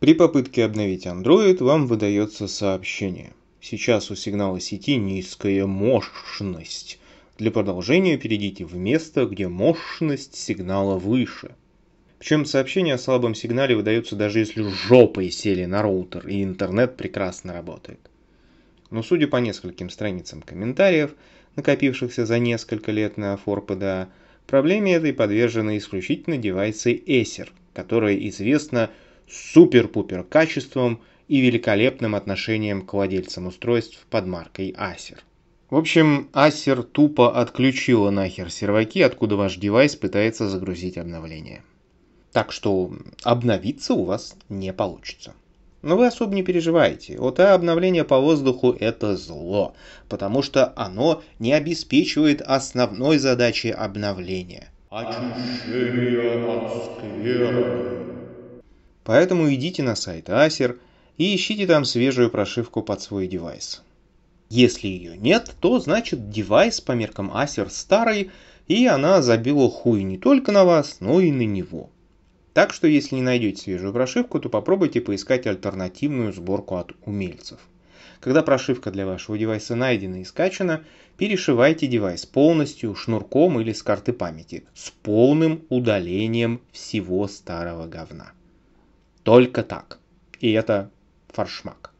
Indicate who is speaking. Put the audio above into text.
Speaker 1: При попытке обновить Android вам выдается сообщение. Сейчас у сигнала сети низкая мощность. Для продолжения перейдите в место, где мощность сигнала выше. Причем сообщение о слабом сигнале выдается даже если жопой сели на роутер, и интернет прекрасно работает. Но судя по нескольким страницам комментариев, накопившихся за несколько лет на ForPDA, проблеме этой подвержены исключительно девайсы Acer, которые известно супер-пупер качеством и великолепным отношением к владельцам устройств под маркой Acer. В общем, Acer тупо отключила нахер серваки, откуда ваш девайс пытается загрузить обновление. Так что обновиться у вас не получится. Но вы особо не переживайте. вот а обновление по воздуху это зло, потому что оно не обеспечивает основной задачи обновления.
Speaker 2: Очищение от скверны.
Speaker 1: Поэтому идите на сайт Acer и ищите там свежую прошивку под свой девайс. Если ее нет, то значит девайс по меркам Acer старый, и она забила хуй не только на вас, но и на него. Так что если не найдете свежую прошивку, то попробуйте поискать альтернативную сборку от умельцев. Когда прошивка для вашего девайса найдена и скачана, перешивайте девайс полностью шнурком или с карты памяти с полным удалением всего старого говна. Только так. И это форшмак.